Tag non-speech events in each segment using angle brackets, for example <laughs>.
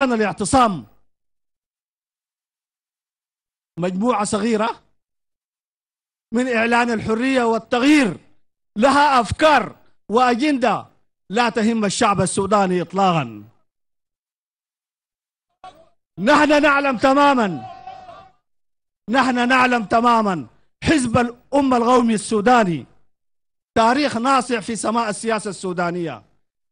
كان الاعتصام مجموعة صغيرة من إعلان الحرية والتغيير لها أفكار وأجندة لا تهم الشعب السوداني إطلاقا نحن نعلم تماما نحن نعلم تماما حزب الأمة القومي السوداني تاريخ ناصع في سماء السياسة السودانية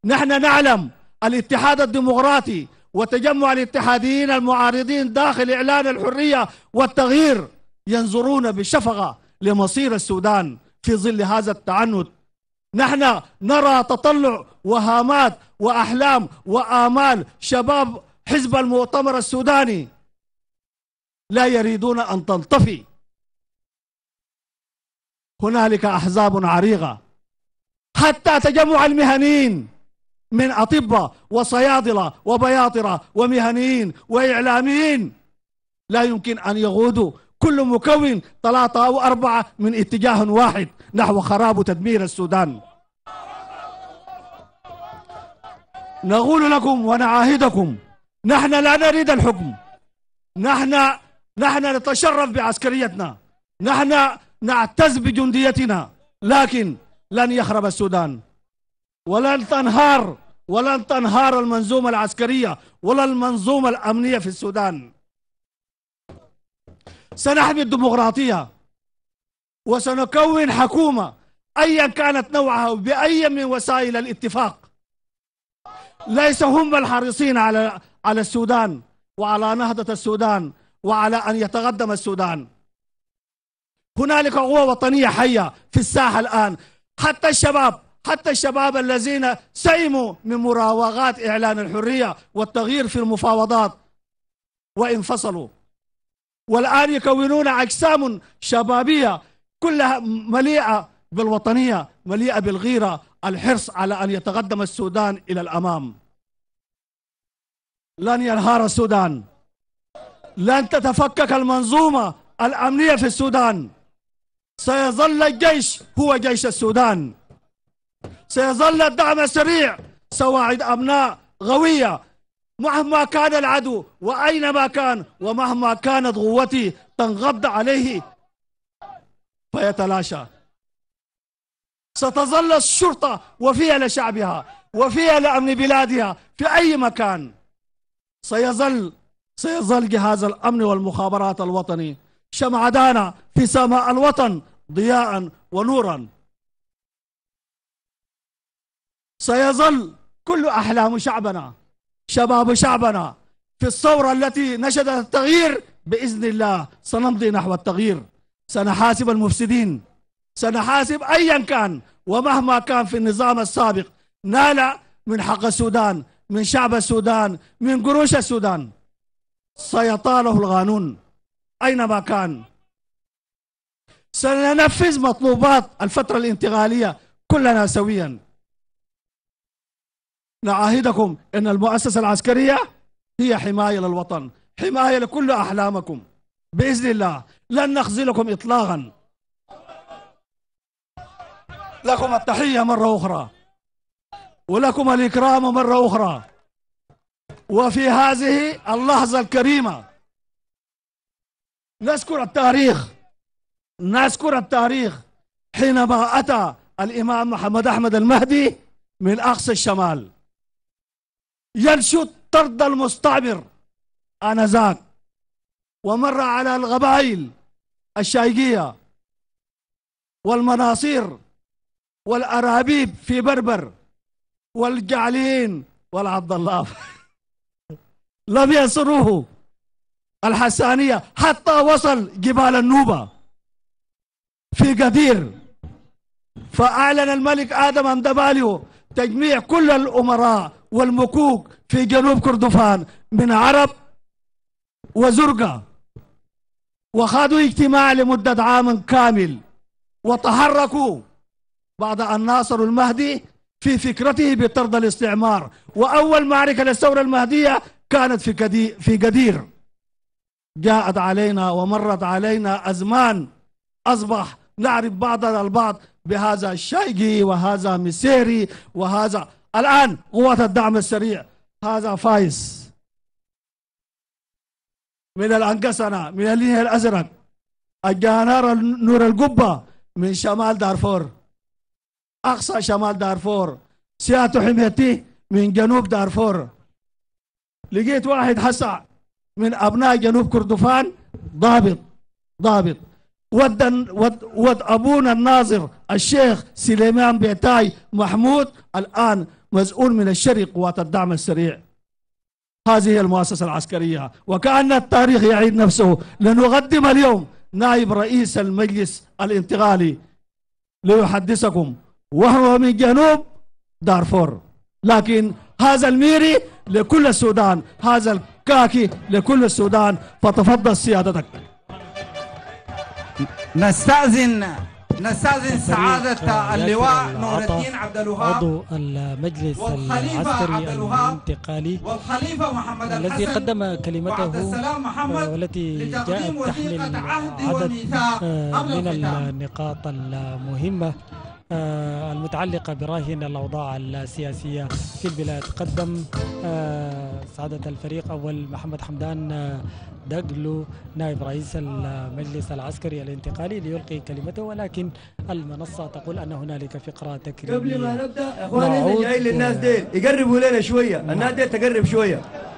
نحن نعلم الاتحاد الديمقراطي وتجمع الاتحاديين المعارضين داخل إعلان الحرية والتغيير ينظرون بشفقة لمصير السودان في ظل هذا التعنت نحن نرى تطلع وهامات وأحلام وآمال شباب حزب المؤتمر السوداني لا يريدون أن تنطفي هنالك أحزاب عريقة حتى تجمع المهنيين من أطباء وصيادلة وبياطرة ومهنيين وإعلاميين لا يمكن أن يغودوا كل مكون ثلاثة أو أربعة من اتجاه واحد نحو خراب وتدمير السودان نقول لكم ونعاهدكم نحن لا نريد الحكم نحن نحن نتشرف بعسكريتنا نحن نعتز بجنديتنا لكن لن يخرب السودان ولن تنهار ولن تنهار المنظومة العسكرية ولا المنظومة الأمنية في السودان سنحمي الديمقراطية وسنكون حكومة أيا كانت نوعها بأي من وسائل الاتفاق ليس هم الحريصين على على السودان وعلى نهضة السودان وعلى أن يتقدم السودان هنالك قوة وطنية حية في الساحة الآن حتى الشباب حتى الشباب الذين سئموا من مراوغات إعلان الحرية والتغيير في المفاوضات وانفصلوا والآن يكونون أجسام شبابية كلها مليئة بالوطنية مليئة بالغيرة الحرص على أن يتقدم السودان إلى الأمام لن ينهار السودان لن تتفكك المنظومة الأمنية في السودان سيظل الجيش هو جيش السودان سيظل الدعم سريع سواعد أمناء غوية مهما كان العدو وأينما كان ومهما كانت قوتي تنغض عليه فيتلاشى ستظل الشرطة وفيها لشعبها وفيها لأمن بلادها في أي مكان سيظل سيظل جهاز الأمن والمخابرات الوطني شمعدانا في سماء الوطن ضياء ونورا سيظل كل أحلام شعبنا شباب شعبنا في الثورة التي نشدت التغيير بإذن الله سنمضي نحو التغيير سنحاسب المفسدين سنحاسب أيا كان ومهما كان في النظام السابق نال من حق السودان من شعب السودان من قروش السودان سيطاله القانون أينما كان سننفذ مطلوبات الفترة الانتقالية كلنا سويا نعاهدكم أن المؤسسة العسكرية هي حماية للوطن حماية لكل أحلامكم بإذن الله لن نخذلكم إطلاقا لكم التحية مرة أخرى ولكم الإكرام مرة أخرى وفي هذه اللحظة الكريمة نذكر التاريخ نذكر التاريخ حينما أتى الإمام محمد أحمد المهدي من أقصى الشمال ينشد طرد المستعمر آنذاك ومر على القبائل الشايقية والمناصير والأرابيب في بربر والجعلين والعبد الله <laughs> لم يسروه الحسانية حتى وصل جبال النوبة في قدير فأعلن الملك آدم أمدباليو تجميع كل الأمراء والمكوك في جنوب كردفان من عرب وزرقة وخادوا اجتماع لمدة عام كامل وتحركوا بعد أن ناصروا المهدي في فكرته بطرد الاستعمار وأول معركة للثورة المهدية كانت في في قدير جاءت علينا ومرت علينا أزمان أصبح نعرف بعضنا البعض بهذا الشيقي وهذا مسيري وهذا الآن قوات الدعم السريع هذا فايز من الأنقسنة من النهر الأزرق الجانار نور القبة من شمال دارفور أقصى شمال دارفور سياتو حميتي من جنوب دارفور لقيت واحد حسع من أبناء جنوب كردفان ضابط ضابط ود, ود, ود أبونا الناظر الشيخ سليمان بيتاي محمود الآن مسؤول من الشر قوات الدعم السريع هذه المؤسسة العسكرية وكأن التاريخ يعيد نفسه لنقدم اليوم نائب رئيس المجلس الانتقالي ليحدثكم وهو من جنوب دارفور لكن هذا الميري لكل السودان هذا الكاكي لكل السودان فتفضل سيادتك نستأذن نستاذن سعادة آه، اللواء نور الدين عبد الوهاب عضو المجلس العسكري الانتقالي والخليفة محمد الحسن الذي قدم كلمته والتي جاءت تحمل عدد آه، من النقاط المهمة آه، المتعلقة براهن الأوضاع السياسية في البلاد قدم آه، سعادة الفريق أول محمد حمدان آه، دقلو نائب رئيس المجلس العسكري الانتقالي ليلقي كلمته ولكن المنصة تقول أن هنالك فقرة تكريمية قبل ما نبدأ أخواني جايين للناس ديل يقربوا لنا شوية الناس ديل تقرب شوية